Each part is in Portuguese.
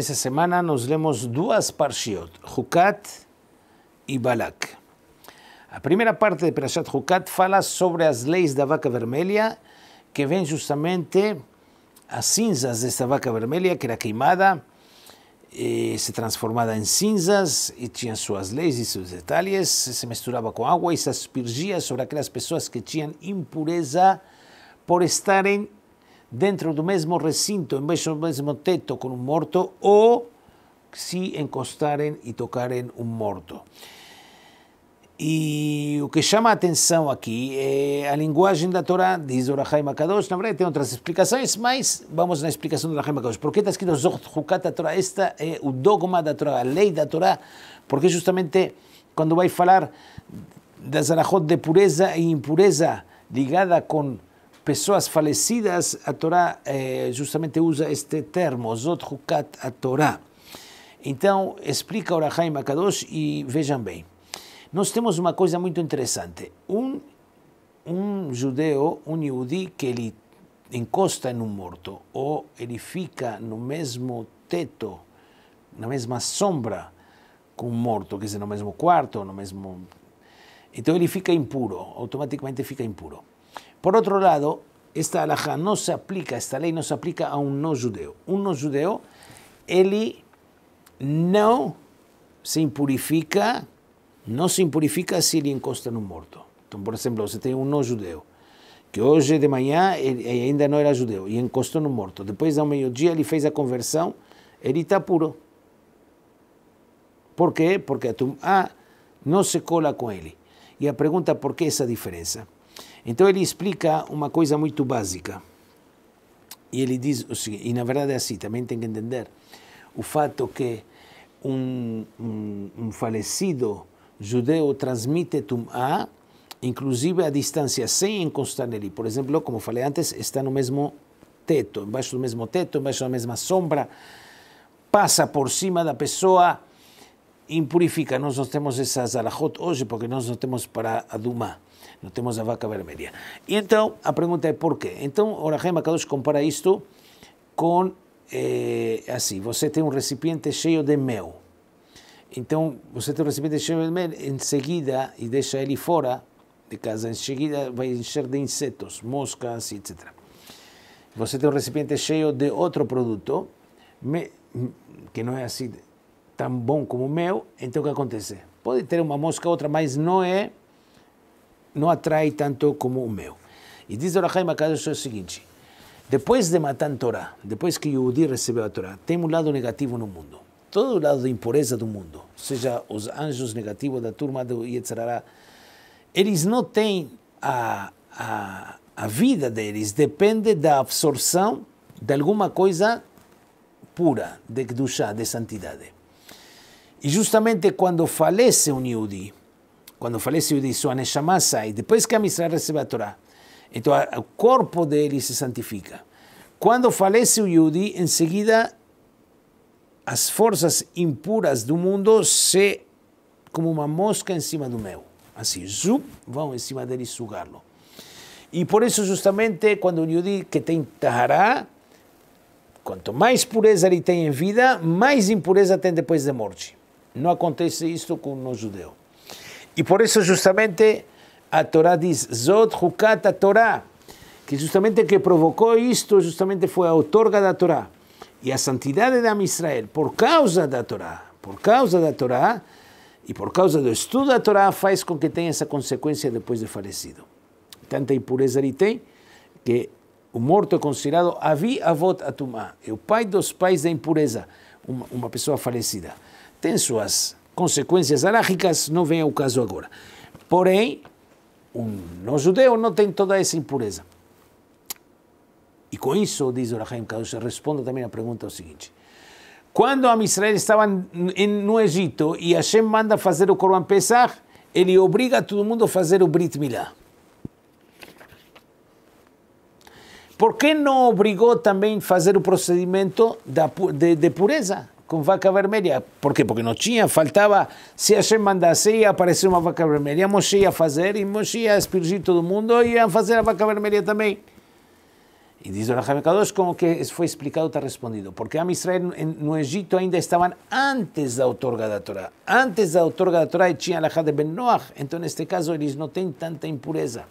Esa semana nos lemos dos parshiot, Jucat y Balak. La primera parte de Perashat Jucat habla sobre las leyes de la vaca vermelha que ven justamente las cinzas de esta vaca vermelha que era quemada, eh, se transformaba en cinzas y tenía sus leyes y sus detalles, se mezclaba con agua y se aspirgía sobre aquellas personas que tenían impureza por estar en dentro do mesmo recinto, embaixo do mesmo teto com um morto, ou se encostarem e tocarem um morto. E o que chama a atenção aqui é a linguagem da Torá, diz o Rahai Makadosh. Na verdade, tem outras explicações, mas vamos na explicação do Rahai Makadosh. Por que está escrito Zocht Hukat da Torá? Esta é o dogma da Torá, a lei da Torá, porque justamente quando vai falar das arajot de pureza e impureza ligada com pessoas falecidas, a Torá eh, justamente usa este termo, Zot Hukat a Torá. Então, explica o e Akadosh e vejam bem. Nós temos uma coisa muito interessante. Um, um judeu, um iudí que ele encosta um morto ou ele fica no mesmo teto, na mesma sombra com um morto, quer dizer, no mesmo quarto, no mesmo... Então ele fica impuro, automaticamente fica impuro. Por otro lado, esta alhaja no se aplica, esta ley no se aplica a un no judeo. Un no judeo, él no se impurifica, não se impurifica se ele encosta no morto. Então, por exemplo, você tem um não judeu, que hoje de manhã ele ainda não era judeu, e encostou no morto. Depois, ao meio-dia, ele fez a conversão, ele está puro. Por quê? Porque a ah, não se cola com ele. E a pergunta, por que essa diferença? Então ele explica uma coisa muito básica. E ele diz o seguinte, e na verdade é assim, também tem que entender o fato que um, um, um falecido judeu transmite a inclusive a distância, sem encostar nele. Por exemplo, como falei antes, está no mesmo teto, embaixo do mesmo teto, embaixo da mesma sombra, passa por cima da pessoa, impurifica. Nós não temos essas alajot hoje porque nós não temos para a Duma, não temos a vaca vermelha. E então a pergunta é por quê? Então Orahem Akadosh compara isto com é, assim: você tem um recipiente cheio de mel. Então você tem um recipiente cheio de mel, em seguida, e deixa ele fora de casa, em seguida vai encher de insetos, moscas, etc. Você tem um recipiente cheio de outro produto, que não é assim tão bom como o meu, então o que acontece? Pode ter uma mosca ou outra, mas não é, não atrai tanto como o meu. E diz o Rahim Akadosh o seguinte, depois de matar a Torá, depois que Yehudi recebeu a Torá, tem um lado negativo no mundo. Todo o lado de impureza do mundo, seja, os anjos negativos da turma do Yetzirará, eles não têm a, a, a vida deles, depende da absorção de alguma coisa pura, de Kedushá, de santidade. E justamente quando falece um Yudi, quando falece o Yudi, sua Neshama sai, depois que a Misra recebe a Torá, então o corpo dele se santifica. Quando falece o Yudi, em seguida as forças impuras do mundo se como uma mosca em cima do mel. Assim, zup, vão em cima dele sugá-lo. E por isso, justamente, quando o Yudi que tem Tahará, quanto mais pureza ele tem em vida, mais impureza tem depois da de morte. Não acontece isso com o judeu. E por isso, justamente, a Torá diz, Zot Hukat a Torá, que justamente que provocou isto, justamente foi a outorga da Torá. E a santidade da Israel, por causa da Torá, por causa da Torá, e por causa do estudo da Torá, faz com que tenha essa consequência depois de falecido. Tanta impureza ele tem, que o morto é considerado avi avot atumá, é o pai dos pais da impureza, uma, uma pessoa falecida tem suas consequências alárgicas, não vem ao caso agora. Porém, um não-judeu não tem toda essa impureza. E com isso, diz o Rahim Kadosh, responda também a pergunta o seguinte. Quando a Israel estava no Egito e Hashem manda fazer o Corban Pesach, ele obriga todo mundo a fazer o Brit Milá. Por que não obrigou também fazer o procedimento da, de, de pureza? con vaca vermelha. Por qué? Porque no tinha, faltaba si Hashem mandase, iba a aparecer uma vaca vermelha. Moshe a fazer e Moshe ia todo mundo e a hacer la vaca vermelha también y e dice o Kadosh, como que fue explicado, está respondido. Porque a Israel no Egito ainda estaban antes da de da Torah Antes da otorga de la Torah e tinha a Lajá de Ben Noach. en este caso, eles no têm tanta impureza.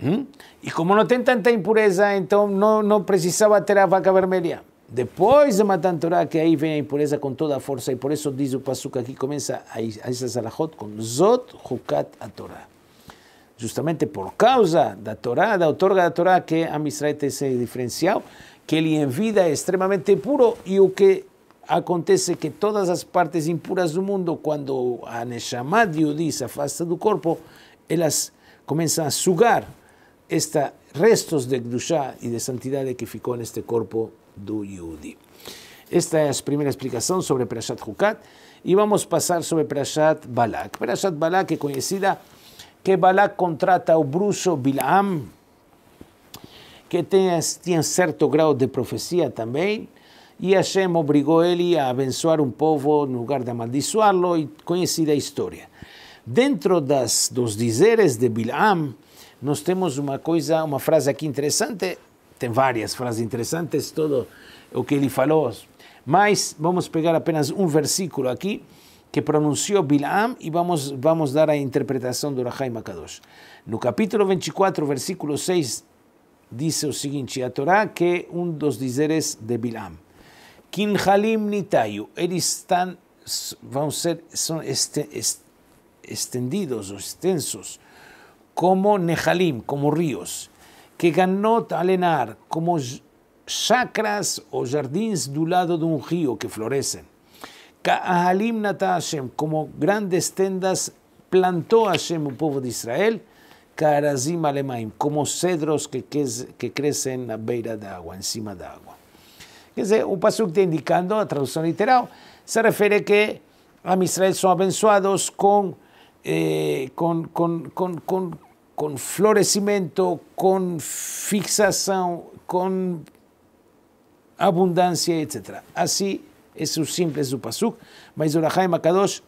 y e como no tem tanta impureza, entonces no não tener ter vaca vermelha después de matar Matan Torah, que ahí viene a impureza con toda fuerza, y por eso dice o Pasuk aquí começa a esa Salahot con Zot Hukat a Torah. Justamente por causa da Torah, da outorga da Torá, que a que se esse que ele en vida es extremamente puro, y o que acontece que todas las partes impuras del mundo, cuando a Neshama de se afasta del corpo, ellas comienzan a sugar estos restos de Gdushá y de santidade que en este corpo do Yudi. Esta é a primeira explicação sobre Perashat Hukat e vamos passar sobre Perashat Balak. Perashat Balak é conhecida que Balak contrata o bruxo Bilam, que tinha, tinha certo grau de profecia também, e Hashem obrigou ele a abençoar um povo no lugar de amaldiçoá-lo, e conhecida a história. Dentro das, dos dizeres de Bilam, nós temos uma coisa, uma frase aqui interessante, tem várias frases interessantes, todo o que ele falou. Mas vamos pegar apenas um versículo aqui que pronunciou Bilam e vamos, vamos dar a interpretação do Rahai Makadosh. No capítulo 24, versículo 6, diz o seguinte: a Torá que é um dos dizeres de Bilam. Kinhalim nitayu, eles estão, vão ser, são estendidos ou extensos como Nehalim, como rios. que ganó alenar como chacras o jardines del lado de un río que florecen. Ka'ahalim Hashem, como grandes tendas plantó Hashem el pueblo de Israel, Karazim Alemaim, como cedros que, que crecen la beira de agua, encima de agua. que dizer, o pasuk está indicando, la traducción literal, se refiere que a Israel son abençoados eh, con, con, con con florecimiento, con fixación, con abundancia, etc. Así es é o simples do Pasuk, mas o Rahai Makadosh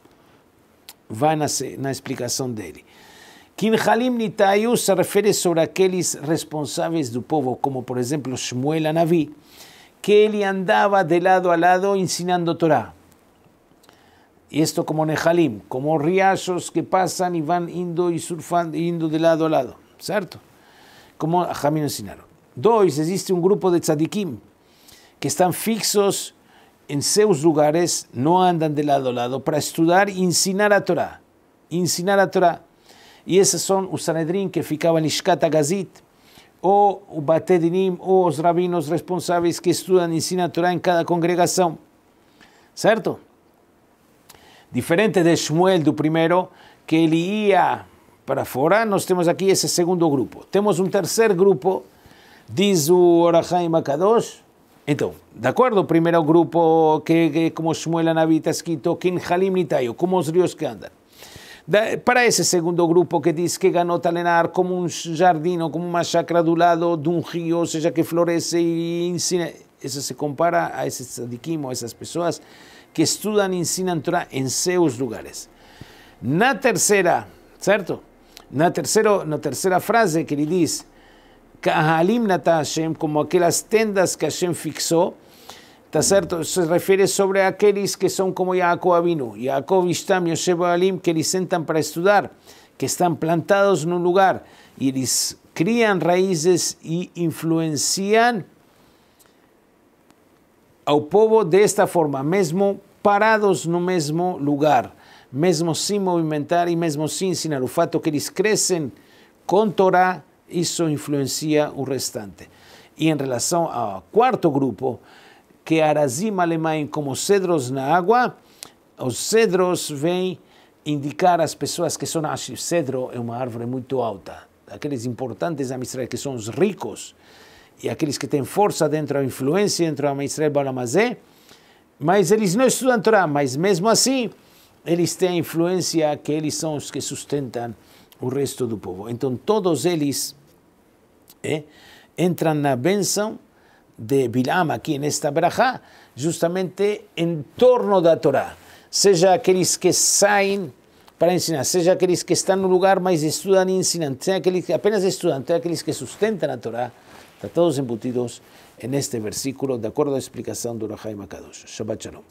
explicación na, na explicação dele. Nitayu se refiere sobre aqueles responsables del povo, como por ejemplo Shmuel Anavi, que él andaba de lado a lado ensinando Torá. Y esto como nehalim, como riachos que pasan y van indo y surfando, indo de lado a lado, ¿cierto? Como Jamin ensinaron. Dos, existe un grupo de tzadikim que están fixos en sus lugares, no andan de lado a lado, para estudiar e ensinar a Torah. Ensinar a Torah. Y esos son los Sanedrín que ficaban en Ishkata Gazit, o Batedinim, o los rabinos responsables que estudian y ensinan a Torah en cada congregación. ¿Cierto? Diferente de Shmuel, do primeiro, que ele ia para fora, nós temos aqui esse segundo grupo. Temos um terceiro grupo, diz o Orahaim Akadosh. Então, de acordo, o primeiro grupo, que, que como Shmuel Anabi está escrito, Kin Halim Nitayo, como os rios que andam. Da, para esse segundo grupo que diz que ganhou Talenar como um jardim, como uma chácara do lado de um rio, ou seja, que floresce e ensina Eso se compara a ese o a esas personas que estudian y enseñan Torah en seus lugares. Na tercera, ¿cierto? Na tercera na tercera frase que le dice, como aquellas tendas que Hashem fixó, Está cierto. Se refiere sobre aquellos que son como Yaakov Avinu, Yaakov Ishtam, Yosef, Alim, que les sentan para estudiar, que están plantados en un lugar y les crían raíces y influencian ao povo desta forma, mesmo parados no mesmo lugar, mesmo sem movimentar e mesmo sem ensinar. O fato que eles crescem com Torá, isso influencia o restante. E em relação ao quarto grupo, que é Arazim alemão como cedros na água, os cedros vêm indicar as pessoas que são Ashif. Ah, cedro é uma árvore muito alta. Aqueles importantes da Israel que são os ricos, e aqueles que têm força dentro da influência, dentro da Israel Balamazé, mas eles não estudam Torá, mas mesmo assim eles têm a influência que eles são os que sustentam o resto do povo. Então todos eles é, entram na bênção de Bilam aqui nesta brachá, justamente em torno da Torá. Seja aqueles que saem para ensinar, seja aqueles que estão no lugar, mas estudam e ensinam, seja aqueles que apenas estudam, seja aqueles que sustentam a Torá, todos embutidos en este versículo, de acuerdo a la explicación de Urahaim Makadosh. Shabbat Shalom.